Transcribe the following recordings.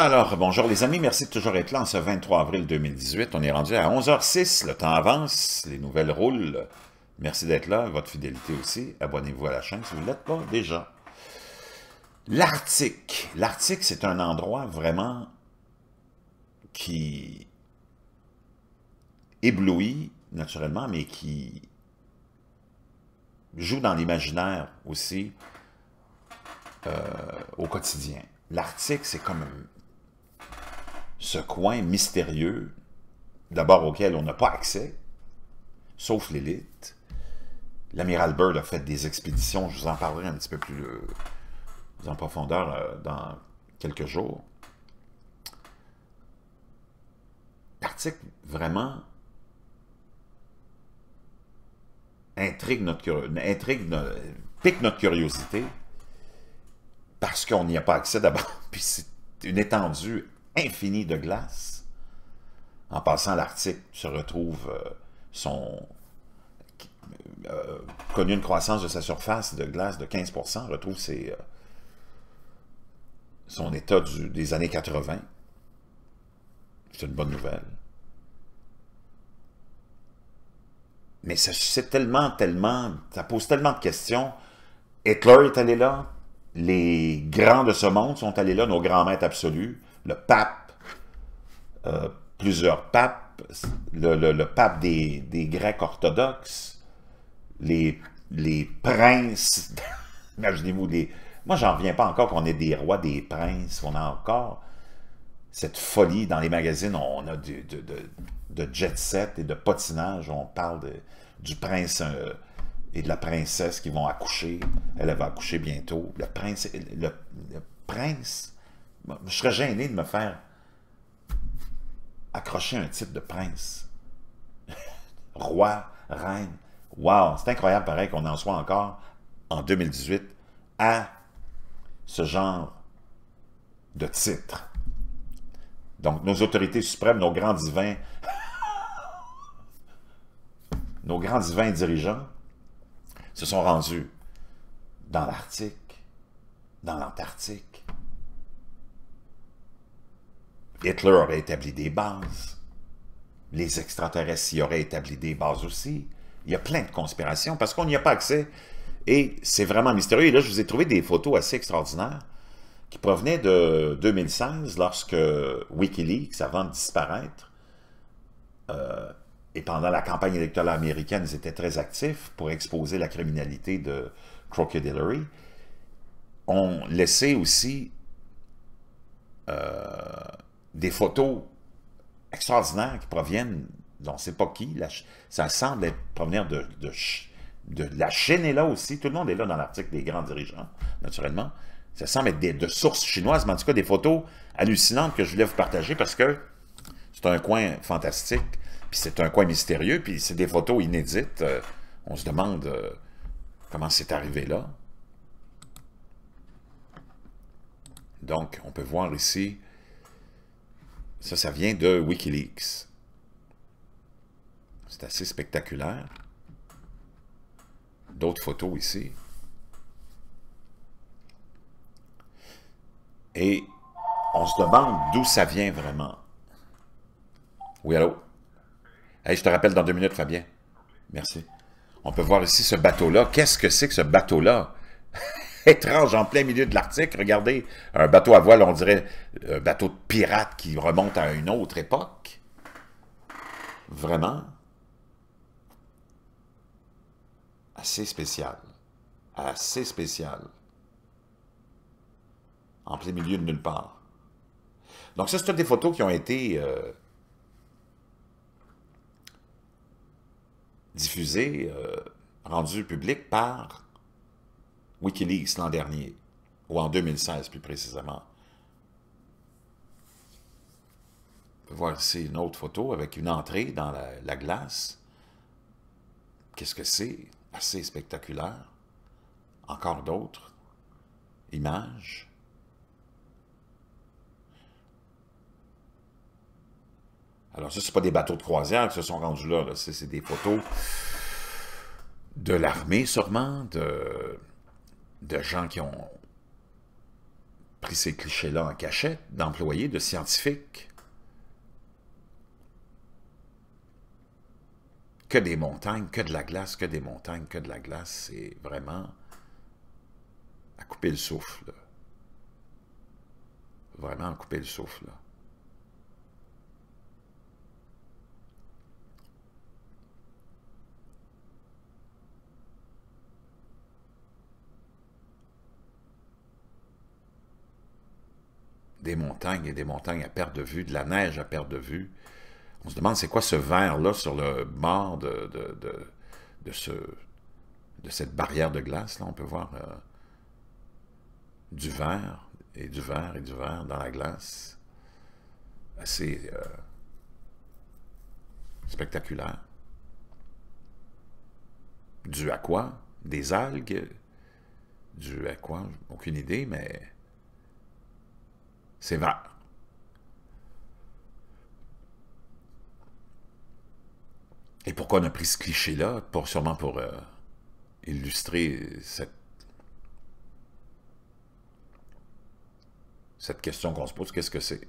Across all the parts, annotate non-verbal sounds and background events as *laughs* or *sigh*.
Alors, bonjour les amis, merci de toujours être là en ce 23 avril 2018. On est rendu à 11h06, le temps avance, les nouvelles roulent. Merci d'être là, votre fidélité aussi. Abonnez-vous à la chaîne si vous ne l'êtes pas déjà. L'Arctique. L'Arctique, c'est un endroit vraiment qui éblouit, naturellement, mais qui joue dans l'imaginaire aussi euh, au quotidien. L'Arctique, c'est comme ce coin mystérieux, d'abord auquel on n'a pas accès, sauf l'élite. L'amiral Byrd a fait des expéditions, je vous en parlerai un petit peu plus, euh, en profondeur euh, dans quelques jours. L'article vraiment intrigue notre, intrigue, pique notre curiosité parce qu'on n'y a pas accès d'abord. *laughs* Puis c'est une étendue infini de glace. En passant, l'Arctique se retrouve euh, son, euh, euh, connu une croissance de sa surface de glace de 15 retrouve son état des années 80. C'est une bonne nouvelle. Mais ça suscite tellement, tellement, ça pose tellement de questions. Hitler est allé là, les grands de ce monde sont allés là, nos grands maîtres absolus le pape, euh, plusieurs papes, le, pape des, Grecs orthodoxes, les, les princes, *laughs* imaginez-vous, les... moi j'en reviens pas encore qu'on ait des rois, des princes, on a encore cette folie dans les magazines, on a de, de, jet set et de patinage, on parle du prince... Euh, et de la princesse qui vont accoucher. Elle, va accoucher bientôt. Le prince, le prince je serais gêné de me faire accrocher un titre de prince. *laughs* Roi, reine. Wow, c'est incroyable pareil qu'on en soit encore en 2018 à ce genre de titre. Donc, nos autorités suprêmes, nos grands divins, *laughs* nos grands divins dirigeants se sont rendus dans l'Arctique, dans l'Antarctique, Hitler aurait établi des bases. Les extraterrestres y auraient établi des bases aussi. Il y a plein de conspirations parce qu'on n'y a pas accès. Et c'est vraiment mystérieux. Et là, je vous ai trouvé des photos assez extraordinaires qui provenaient de 2016, lorsque Wikileaks, avant de disparaître, euh, et pendant la campagne électorale américaine, ils étaient très actifs pour exposer la criminalité de Crocodillery, ont laissé aussi euh, des photos extraordinaires qui proviennent d'on ne sait pas qui. ça semble être, provenir de, la Chine est là aussi. Tout le monde est là dans l'article des grands dirigeants, naturellement. Ça semble être de sources chinoises, mais en tout cas des photos hallucinantes que je voulais vous partager parce que c'est un coin fantastique, puis c'est un coin mystérieux, puis c'est des photos inédites. Euh, on se demande euh, comment c'est arrivé là. Donc, on peut voir ici ça, ça vient de Wikileaks. C'est assez spectaculaire. D'autres photos ici. Et on se demande d'où ça vient vraiment. Oui, allô? Et je te rappelle dans deux minutes, Fabien. Merci. On peut voir ici ce bateau-là. Qu'est-ce que c'est que ce bateau-là? *laughs* étrange en plein milieu de l'Arctique. Regardez, un bateau à voile, on dirait euh, un bateau de pirate qui remonte à une autre époque. Vraiment assez spécial. Assez spécial. En plein milieu de nulle part. Donc ça, c'est toutes des photos qui ont été euh, diffusées, euh, rendues publiques par Wikileaks l'an dernier, ou en 2016 plus précisément. On peut voir ici une autre photo avec une entrée dans la, glace. Qu'est-ce que c'est? Assez spectaculaire. Encore d'autres images. Alors ça, ce pas des bateaux de croisière qui se sont rendus là. là. C'est des photos de l'armée sûrement, de de gens qui ont pris ces clichés-là en cachette, d'employés, de scientifiques, que des montagnes, que de la glace, que des montagnes, que de la glace, c'est vraiment à couper le souffle. Vraiment à couper le souffle. des montagnes et des montagnes à perte de vue, de la neige à perte de vue. On se demande c'est quoi ce verre-là sur le bord de, de, ce, de cette barrière de glace. Là, on peut voir euh, du verre et du verre et du verre dans la glace. Assez euh, spectaculaire. Dû à quoi? Des algues? Dû à quoi? Aucune idée, mais c'est vrai. Et pourquoi on a pris ce cliché-là pour, Sûrement pour euh, illustrer cette, cette question qu'on se pose, qu'est-ce que c'est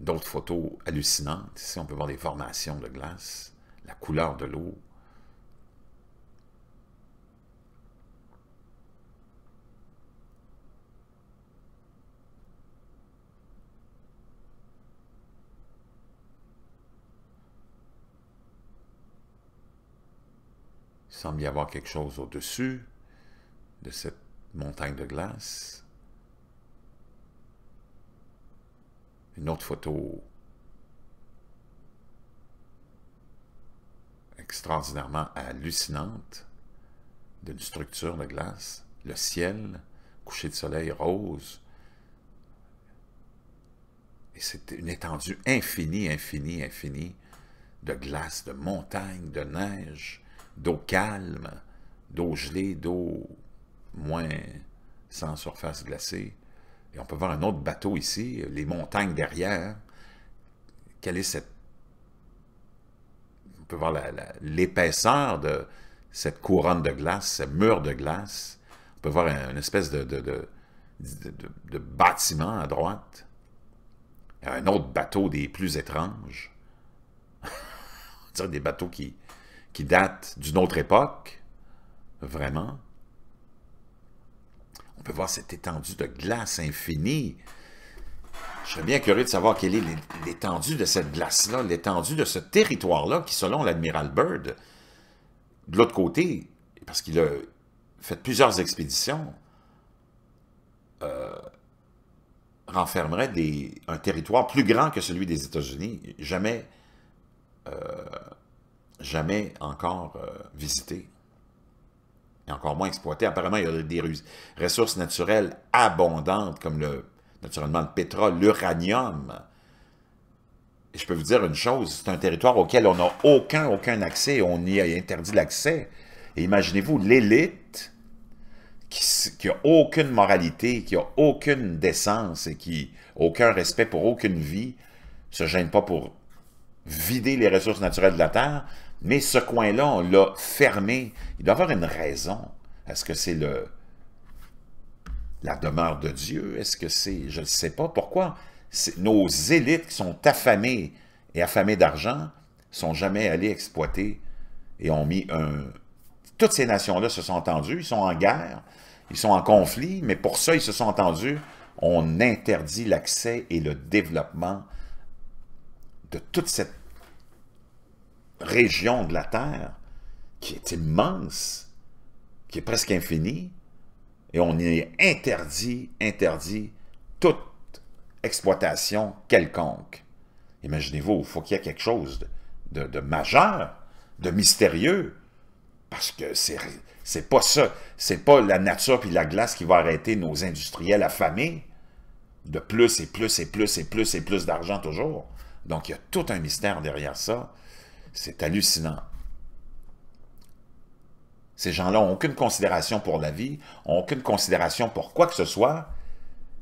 D'autres photos hallucinantes. Ici, on peut voir des formations de glace, la couleur de l'eau, semble y avoir quelque chose au-dessus de cette montagne de glace. Une autre photo extraordinairement hallucinante d'une structure de glace. Le ciel, coucher de soleil rose. Et c'est une étendue infinie, infinie, infinie de glace, de montagne, de neige, d'eau calme, d'eau gelée, d'eau moins sans surface glacée. Et on peut voir un autre bateau ici, les montagnes derrière. Quelle est cette... On peut voir l'épaisseur de cette couronne de glace, ce mur de glace. On peut voir une espèce de, de, bâtiment à droite. Un autre bateau des plus étranges. *laughs* on dirait des bateaux qui, qui date d'une autre époque, vraiment. On peut voir cette étendue de glace infinie. Je serais bien curieux de savoir quelle est l'étendue de cette glace-là, l'étendue de ce territoire-là, qui, selon l'admiral Byrd, de l'autre côté, parce qu'il a fait plusieurs expéditions, euh, renfermerait un territoire plus grand que celui des États-Unis, jamais euh, jamais encore euh, visité et encore moins exploité. Apparemment, il y a des ressources naturelles abondantes, comme le, naturellement le pétrole, l'uranium. Et je peux vous dire une chose, c'est un territoire auquel on n'a aucun, aucun accès, on y a interdit l'accès. Et imaginez-vous l'élite qui n'a aucune moralité, qui n'a aucune décence et qui aucun respect pour aucune vie, se gêne pas pour vider les ressources naturelles de la Terre, mais ce coin-là, on l'a fermé. Il doit y avoir une raison. Est-ce que c'est le la demeure de Dieu? Est-ce que c'est... Je ne sais pas. Pourquoi nos élites qui sont affamées et affamées d'argent sont jamais allées exploiter et ont mis un... Toutes ces nations-là se sont entendues, ils sont en guerre, ils sont en conflit, mais pour ça, ils se sont entendus. On interdit l'accès et le développement de toute cette région de la Terre qui est immense, qui est presque infinie, et on est interdit, interdit toute exploitation quelconque. Imaginez-vous, il faut qu'il y ait quelque chose de, majeur, de mystérieux, parce que c'est pas ça, c'est pas la nature puis la glace qui va arrêter nos industriels affamés de plus et plus et plus et plus et plus d'argent toujours. Donc, il y a tout un mystère derrière ça. C'est hallucinant. Ces gens-là n'ont aucune considération pour la vie, n'ont aucune considération pour quoi que ce soit.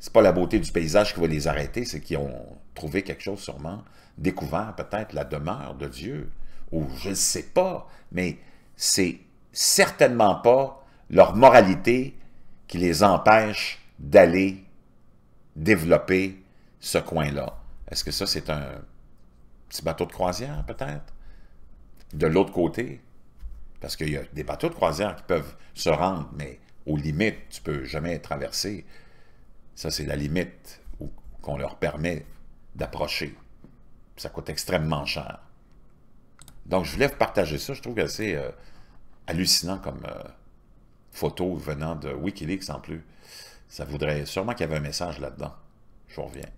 C'est pas la beauté du paysage qui va les arrêter, c'est qu'ils ont trouvé quelque chose sûrement, découvert peut-être la demeure de Dieu, ou je ne sais pas, mais c'est certainement pas leur moralité qui les empêche d'aller développer ce coin-là. Est-ce que ça, c'est un petit bateau de croisière, peut-être? de l'autre côté, parce qu'il y a des bateaux de croisière qui peuvent se rendre, mais aux limites, tu peux jamais traverser. Ça, c'est la limite qu'on leur permet d'approcher. Ça coûte extrêmement cher. Donc, je voulais vous partager ça. Je trouve assez euh, hallucinant comme euh, photo venant de Wikileaks en plus. Ça voudrait sûrement qu'il y avait un message là-dedans. Je reviens.